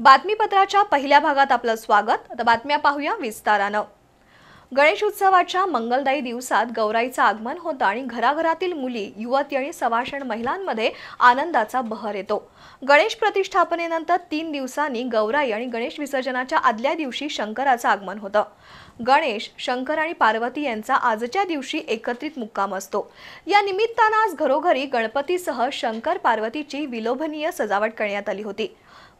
बातमीपत्राच्या पहिल्या भागात आपलं स्वागत आता बातम्या पाहूया विस्तारानं गणेश उत्सवाच्या मंगलदायी दिवसात गौराईचं आगमन होतं आणि घराघरातील मुली युवती आणि सवाषण महिलांमध्ये आनंदाचा बहर येतो गणेश प्रतिष्ठापनेनंतर तीन दिवसांनी गौराई आणि गणेश विसर्जनाच्या आदल्या दिवशी शंकराचं आगमन होतं गणेश शंकर आणि पार्वती यांचा आजच्या दिवशी एकत्रित मुक्काम असतो या निमित्तानं आज घरोघरी गणपतीसह शंकर पार्वतीची विलोभनीय सजावट करण्यात आली होती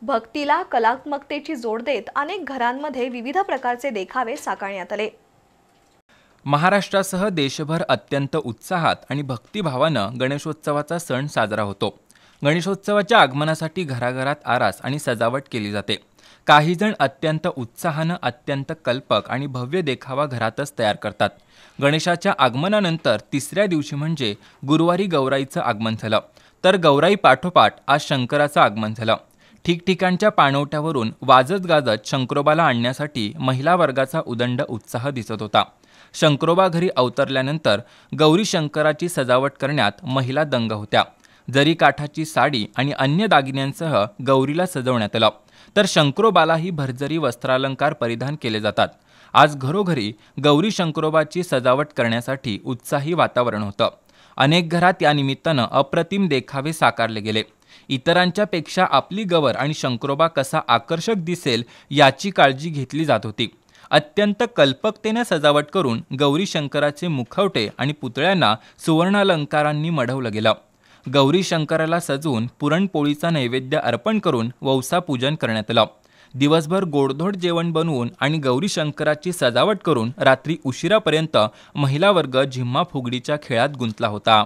भक्तीला कलात्मकतेची जोड देत अनेक घरांमध्ये विविध प्रकारचे देखावे साकारण्यात आले महाराष्ट्रासह देशभर अत्यंत उत्साहात आणि भक्तिभावानं गणेशोत्सवाचा सण साजरा होतो गणेशोत्सवाच्या आगमनासाठी घराघरात आरास आणि सजावट केली जाते काहीजण अत्यंत उत्साहानं अत्यंत कल्पक आणि भव्य देखावा घरातच तयार करतात गणेशाच्या आगमनानंतर तिसऱ्या दिवशी म्हणजे गुरुवारी गौराईचं आगमन झालं तर गौराई पाठोपाठ आज शंकराचं आगमन झालं ठिकठिकाणच्या पाणवट्यावरून वाजत गाजत शंक्रोबाला आणण्यासाठी महिला वर्गाचा उदंड उत्साह दिसत होता शंक्रोबा घरी अवतरल्यानंतर गौरी शंकराची सजावट करण्यात महिला दंग होत्या जरी काठाची साडी आणि अन्य दागिन्यांसह गौरीला सजवण्यात आलं तर शंकरोबालाही भरजरी वस्त्रालंकार परिधान केले जातात आज घरोघरी गौरी शंकरोबाची सजावट करण्यासाठी उत्साही वातावरण होतं अनेक घरात या निमित्तानं अप्रतिम देखावे साकारले गेले इतरांच्यापेक्षा आपली गवर आणि शंकरोबा कसा आकर्षक दिसेल याची काळजी घेतली जात होती अत्यंत कल्पकतेने सजावट करून गौरी शंकराचे मुखवटे आणि पुतळ्यांना सुवर्णालंकारांनी मढवलं गेलं गौरी शंकराला सजवून पुरणपोळीचा नैवेद्य अर्पण करून वौसा पूजन करण्यात आलं दिवसभर गोडधोड जेवण बनवून आणि गौरी शंकराची सजावट करून रात्री उशिरापर्यंत महिला वर्ग झिम्मा फुगडीच्या खेळात गुंतला होता